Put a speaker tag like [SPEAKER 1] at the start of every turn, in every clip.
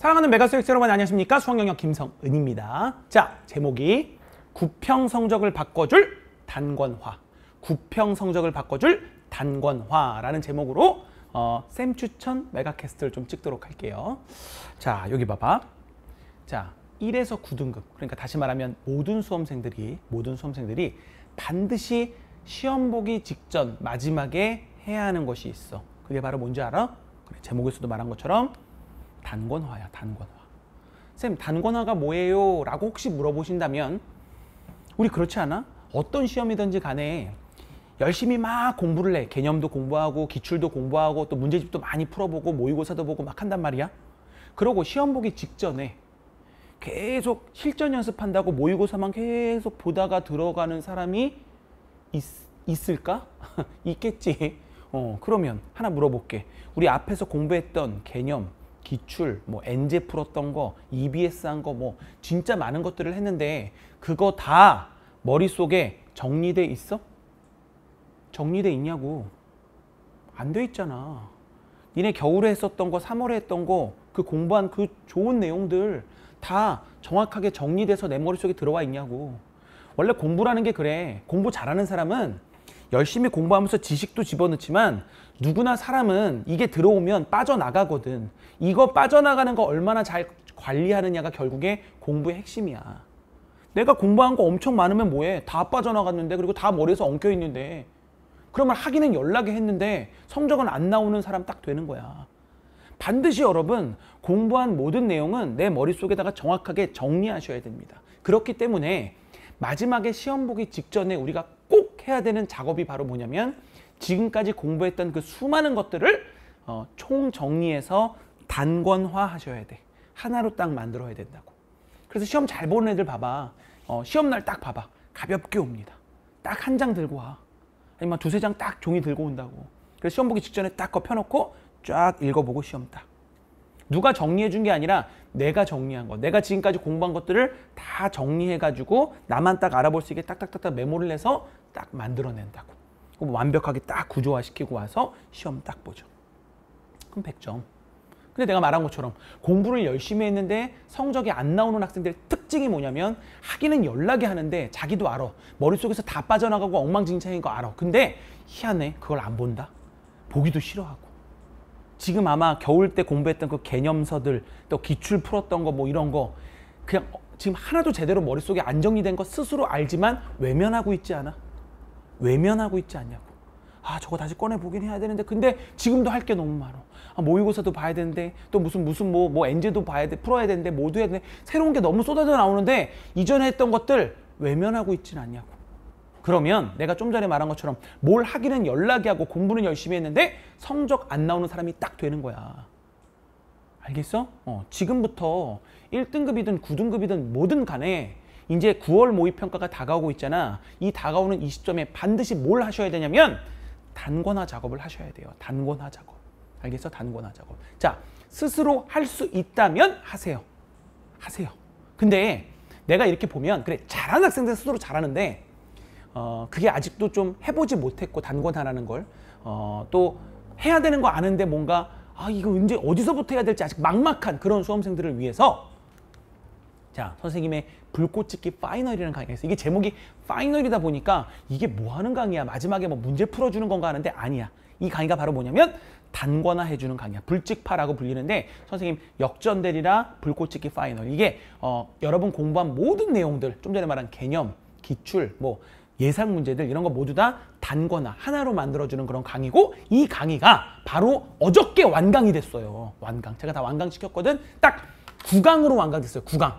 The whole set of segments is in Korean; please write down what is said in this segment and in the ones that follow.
[SPEAKER 1] 사랑하는 메가스익스 여러분 안녕하십니까 수학영역 김성은입니다 자 제목이 구평 성적을 바꿔줄 단권화 구평 성적을 바꿔줄 단권화라는 제목으로 어, 쌤 추천 메가캐스트를 좀 찍도록 할게요 자 여기 봐봐 자 1에서 9등급 그러니까 다시 말하면 모든 수험생들이 모든 수험생들이 반드시 시험 보기 직전 마지막에 해야 하는 것이 있어 그게 바로 뭔지 알아? 그래, 제목에서도 말한 것처럼 단권화야, 단권화. 쌤, 단권화가 뭐예요? 라고 혹시 물어보신다면 우리 그렇지 않아? 어떤 시험이든지 간에 열심히 막 공부를 해. 개념도 공부하고 기출도 공부하고 또 문제집도 많이 풀어보고 모의고사도 보고 막 한단 말이야. 그러고 시험 보기 직전에 계속 실전 연습한다고 모의고사만 계속 보다가 들어가는 사람이 있, 있을까? 있겠지. 어, 그러면 하나 물어볼게. 우리 앞에서 공부했던 개념, 기출, 뭐 엔제 풀었던 거, EBS 한 거 뭐 진짜 많은 것들을 했는데 그거 다 머릿속에 정리돼 있어? 정리돼 있냐고. 안 돼 있잖아. 니네 겨울에 했었던 거, 3월에 했던 거, 그 공부한 그 좋은 내용들 다 정확하게 정리돼서 내 머릿속에 들어와 있냐고. 원래 공부라는 게 그래. 공부 잘하는 사람은 열심히 공부하면서 지식도 집어넣지만 누구나 사람은 이게 들어오면 빠져나가거든. 이거 빠져나가는 거 얼마나 잘 관리하느냐가 결국에 공부의 핵심이야. 내가 공부한 거 엄청 많으면 뭐해? 다 빠져나갔는데 그리고 다 머리에서 엉켜 있는데 그러면 하기는 연락이 했는데 성적은 안 나오는 사람 딱 되는 거야. 반드시 여러분 공부한 모든 내용은 내 머릿속에다가 정확하게 정리하셔야 됩니다. 그렇기 때문에 마지막에 시험 보기 직전에 우리가 해야 되는 작업이 바로 뭐냐면 지금까지 공부했던 그 수많은 것들을 어, 총정리해서 단권화 하셔야 돼. 하나로 딱 만들어야 된다고. 그래서 시험 잘 보는 애들 봐봐. 어, 시험날 딱 봐봐. 가볍게 옵니다. 딱 한 장 들고 와. 아니면 두세 장 딱 종이 들고 온다고. 그래서 시험 보기 직전에 딱 거 펴놓고 쫙 읽어보고 시험 딱. 누가 정리해 준 게 아니라 내가 정리한 거 내가 지금까지 공부한 것들을 다 정리해 가지고 나만 딱 알아볼 수 있게 딱딱딱딱 메모를 해서 딱 만들어낸다고 뭐 완벽하게 딱 구조화시키고 와서 시험 딱 보죠 그럼 100점 근데 내가 말한 것처럼 공부를 열심히 했는데 성적이 안 나오는 학생들의 특징이 뭐냐면 하기는 연락이 하는데 자기도 알아 머릿속에서 다 빠져나가고 엉망진창인 거 알아 근데 희한해 그걸 안 본다 보기도 싫어하고 지금 아마 겨울 때 공부했던 그 개념서들 또 기출 풀었던 거 뭐 이런 거 그냥 지금 하나도 제대로 머릿속에 안 정리된 거 스스로 알지만 외면하고 있지 않아? 외면하고 있지 않냐고. 아 저거 다시 꺼내 보긴 해야 되는데 근데 지금도 할 게 너무 많아. 아, 모의고사도 봐야 되는데 또 무슨 무슨 뭐뭐 엔제도 봐야 돼 풀어야 되는데 모두 해야 되는데 새로운 게 너무 쏟아져 나오는데 이전에 했던 것들 외면하고 있진 않냐고. 그러면 내가 좀 전에 말한 것처럼 뭘 하기는 연락이 하고 공부는 열심히 했는데 성적 안 나오는 사람이 딱 되는 거야. 알겠어? 어, 지금부터 1등급이든 9등급이든 뭐든 간에 이제 9월 모의평가가 다가오고 있잖아. 이 다가오는 이 시점에 반드시 뭘 하셔야 되냐면 단권화 작업을 하셔야 돼요. 단권화 작업. 알겠어? 단권화 작업. 자, 스스로 할 수 있다면 하세요. 하세요. 근데 내가 이렇게 보면 그래 잘하는 학생들 스스로 잘하는데 어, 그게 아직도 좀 해보지 못했고 단권하라는 걸 어, 또 해야 되는 거 아는데 뭔가 아 이거 언제 어디서부터 해야 될지 아직 막막한 그런 수험생들을 위해서 자 선생님의 불꽃찍기 파이널이라는 강의에서 이게 제목이 파이널이다 보니까 이게 뭐 하는 강의야 마지막에 뭐 문제 풀어주는 건가 하는데 아니야 이 강의가 바로 뭐냐면 단권화 해주는 강의야 불직파라고 불리는데 선생님 역전대리라 불꽃찍기 파이널 이게 어, 여러분 공부한 모든 내용들 좀 전에 말한 개념 기출 뭐 예상 문제들 이런 거 모두 다 단거나 하나로 만들어주는 그런 강의고 이 강의가 바로 어저께 완강이 됐어요. 완강. 제가 다 완강시켰거든. 딱 9강으로 완강됐어요. 9강.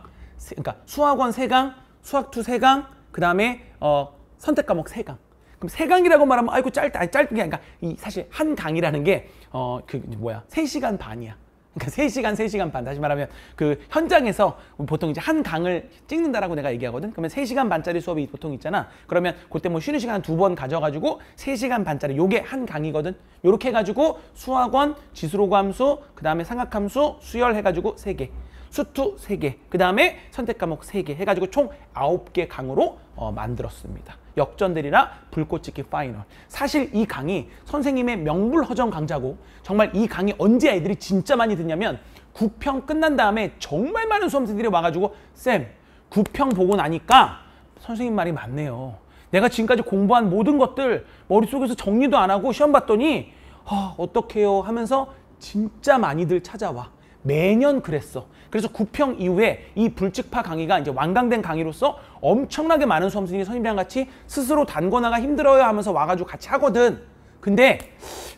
[SPEAKER 1] 그러니까 수학원 3강, 수학2 3강, 그 다음에 어, 선택 과목 3강. 그럼 세강이라고 말하면 아이고 짧다. 아니, 짧은 게 아니라 이 사실 한 강이라는 게 어, 그 뭐야. 세시간 반이야. 그러니까 3시간, 3시간 반. 다시 말하면 그 현장에서 보통 이제 한 강을 찍는다라고 내가 얘기하거든. 그러면 3시간 반짜리 수업이 보통 있잖아. 그러면 그때 뭐 쉬는 시간 두 번 가져가지고 3시간 반짜리 요게 한 강이거든. 요렇게 해가지고 수학원, 지수로감수, 그 다음에 삼각함수, 수열 해가지고 3개. 수투 3개그 다음에 선택 과목 3개 해가지고 총9개 강으로 어, 만들었습니다. 역전들이나 불꽃찍기 파이널. 사실 이 강의 선생님의 명불허전 강좌고 정말 이 강의 언제 아이들이 진짜 많이 듣냐면 구평 끝난 다음에 정말 많은 수험생들이 와가지고 쌤 구평 보고 나니까 선생님 말이 맞네요. 내가 지금까지 공부한 모든 것들 머릿속에서 정리도 안 하고 시험 봤더니 어, 어떡해요 하면서 진짜 많이들 찾아와. 매년 그랬어. 그래서 구평 이후에 이 불측파 강의가 이제 완강된 강의로서 엄청나게 많은 수험생이 선생님이랑 같이 스스로 단거나가 힘들어요 하면서 와가지고 같이 하거든. 근데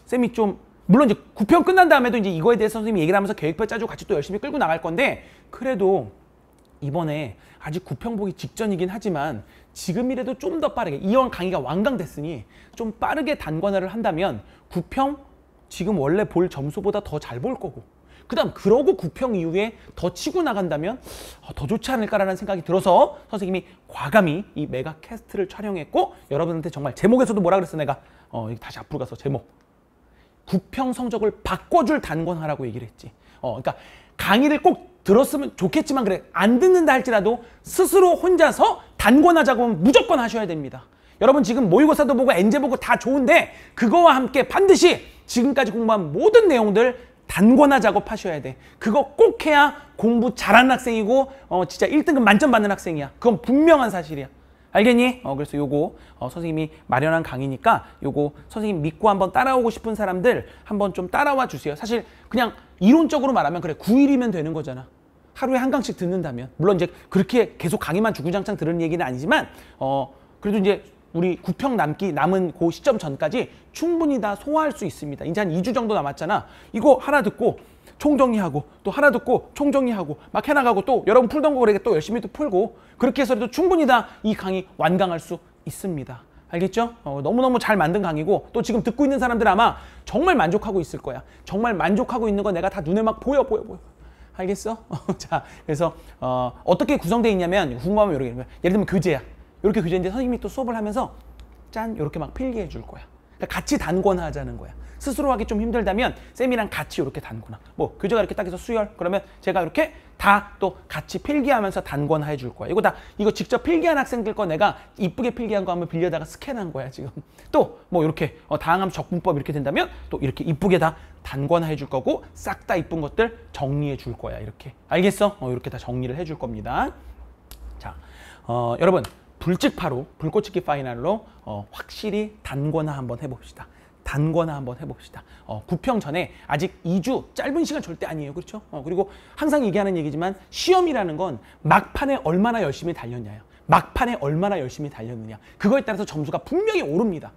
[SPEAKER 1] 쌤이 좀 물론 이제 구평 끝난 다음에도 이제 이거에 대해서 선생님이 얘기를 하면서 계획표 짜주고 같이 또 열심히 끌고 나갈 건데 그래도 이번에 아직 구평 보기 직전이긴 하지만 지금이라도 좀 더 빠르게 이왕 강의가 완강됐으니 좀 빠르게 단관화를 한다면 구평 지금 원래 볼 점수보다 더 잘 볼 거고 그다음 그러고 구평 이후에 더 치고 나간다면 아, 더 좋지 않을까라는 생각이 들어서 선생님이 과감히 이 메가 캐스트를 촬영했고 여러분한테 정말 제목에서도 뭐라 그랬어 내가 어 다시 앞으로 가서 제목 구평 성적을 바꿔줄 단권하라고 얘기를 했지. 어 그러니까 강의를 꼭 들었으면 좋겠지만 그래 안 듣는다 할지라도 스스로 혼자서 단권하자고 하면 무조건 하셔야 됩니다. 여러분 지금 모의고사도 보고 엔제 보고 다 좋은데 그거와 함께 반드시 지금까지 공부한 모든 내용들 단권화 작업하셔야 돼. 그거 꼭 해야 공부 잘하는 학생이고 어, 진짜 1등급 만점 받는 학생이야. 그건 분명한 사실이야. 알겠니? 어, 그래서 요거 어, 선생님이 마련한 강의니까 요거 선생님 믿고 한번 따라오고 싶은 사람들 한번 좀 따라와 주세요. 사실 그냥 이론적으로 말하면 그래 9일이면 되는 거잖아. 하루에 한 강씩 듣는다면 물론 이제 그렇게 계속 강의만 주구장창 들은 얘기는 아니지만 어 그래도 이제 우리 구평 남기 남은 그 시점 전까지 충분히 다 소화할 수 있습니다. 이제 한 2주 정도 남았잖아. 이거 하나 듣고 총정리하고 또 하나 듣고 총정리하고 막 해나가고 또 여러분 풀던 거 그렇게 또 열심히 또 풀고 그렇게 해서도 충분히 다 이 강의 완강할 수 있습니다. 알겠죠? 어, 너무너무 잘 만든 강의고 또 지금 듣고 있는 사람들 아마 정말 만족하고 있을 거야. 정말 만족하고 있는 거 내가 다 눈에 막 보여 보여 보여. 알겠어? 자, 그래서 어, 어떻게 구성되어 있냐면 궁금하면 이렇게 예를 들면 교재야. 이렇게 교재인데 그 선생님이 또 수업을 하면서 짠 이렇게 막 필기해 줄 거야. 그러니까 같이 단권화하자는 거야. 스스로 하기 좀 힘들다면 쌤이랑 같이 이렇게 단권화. 뭐 교재가 이렇게 딱 해서 수열 그러면 제가 이렇게 다 또 같이 필기하면서 단권화해 줄 거야. 이거 다 이거 직접 필기한 학생들 거 내가 이쁘게 필기한 거 한번 빌려다가 스캔한 거야 지금. 또 뭐 이렇게 어, 다항함 적분법 이렇게 된다면 또 이렇게 이쁘게 다 단권화해 줄 거고 싹 다 이쁜 것들 정리해 줄 거야 이렇게. 알겠어? 어, 이렇게 다 정리를 해 줄 겁니다. 자, 어, 여러분 불직파로 불꽃치기 파이널로 어, 확실히 단권화 한번 해봅시다. 단권화 한번 해봅시다. 어, 구평 전에 아직 2주 짧은 시간 절대 아니에요. 그렇죠? 어, 그리고 항상 얘기하는 얘기지만 시험이라는 건 막판에 얼마나 열심히 달렸냐요. 막판에 얼마나 열심히 달렸느냐. 그거에 따라서 점수가 분명히 오릅니다.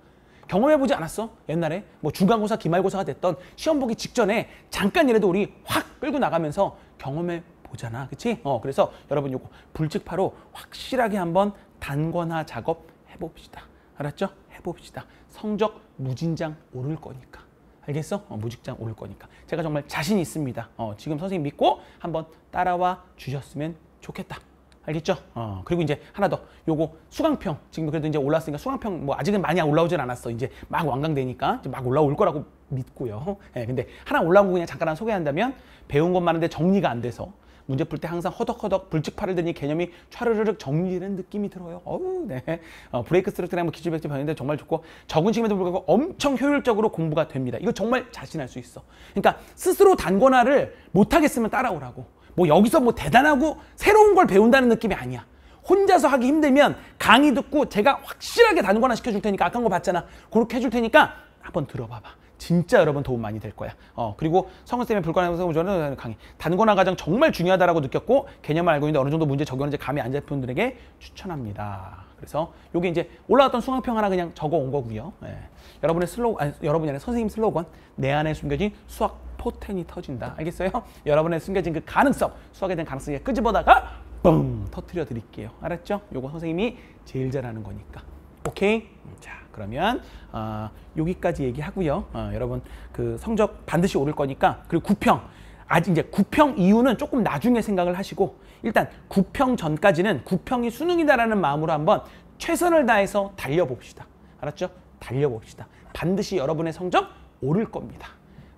[SPEAKER 1] 경험해보지 않았어? 옛날에 뭐 중간고사, 기말고사가 됐던 시험 보기 직전에 잠깐이라도 우리 확 끌고 나가면서 경험해 보잖아. 그치? 어, 그래서 여러분 요거 불직파로 확실하게 한번 단권화 작업 해봅시다. 알았죠? 해봅시다. 성적 무진장 오를 거니까. 알겠어? 어, 무직장 오를 거니까. 제가 정말 자신 있습니다. 어, 지금 선생님 믿고 한번 따라와 주셨으면 좋겠다. 알겠죠? 어, 그리고 이제 하나 더. 요거 수강평. 지금 그래도 이제 올랐으니까 수강평 뭐 아직은 많이 올라오진 않았어. 이제 막 완강되니까 이제 막 올라올 거라고 믿고요. 예, 근데 하나 올라온 거 그냥 잠깐 소개한다면 배운 것많은데 정리가 안 돼서 문제 풀 때 항상 허덕허덕 불칙팔을 드니 개념이 촤르르륵 정리되는 느낌이 들어요. 어우, 네. 어, 브레이크 스루트나 트뭐 기출 백지 봤는데 정말 좋고 적은 시간에도 불구하고 엄청 효율적으로 공부가 됩니다. 이거 정말 자신할 수 있어. 그러니까 스스로 단권화를 못하겠으면 따라오라고. 뭐 여기서 뭐 대단하고 새로운 걸 배운다는 느낌이 아니야. 혼자서 하기 힘들면 강의 듣고 제가 확실하게 단권화 시켜줄 테니까 아까 거 봤잖아. 그렇게 해줄 테니까 한 번 들어봐봐. 진짜 여러분 도움 많이 될 거야. 어, 그리고 성은쌤의 불가능성 성우는 강의. 단권화 가장 정말 중요하다고 느꼈고 개념을 알고 있는데 어느 정도 문제 적용하는지 감이 안 잡힌 분들에게 추천합니다. 그래서 요게 이제 올라왔던 수강평 하나 그냥 적어 온 거고요. 예. 여러분의 슬로건, 아니, 여러분이 아니라 선생님 슬로건, 내 안에 숨겨진 수학 포텐이 터진다. 알겠어요? 여러분의 숨겨진 그 가능성, 수학에 대한 가능성을 끄집어다가 뻥 터트려 드릴게요. 알았죠? 요거 선생님이 제일 잘하는 거니까. 오케이? 자, 그러면 어, 여기까지 얘기하고요. 어, 여러분 그 성적 반드시 오를 거니까 그리고 구평 아직 이제 구평 이유는 조금 나중에 생각을 하시고 일단 구평 전까지는 구평이 수능이다라는 마음으로 한번 최선을 다해서 달려봅시다. 알았죠? 달려봅시다. 반드시 여러분의 성적 오를 겁니다.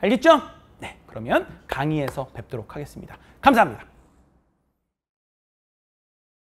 [SPEAKER 1] 알겠죠? 네, 그러면 강의에서 뵙도록 하겠습니다. 감사합니다.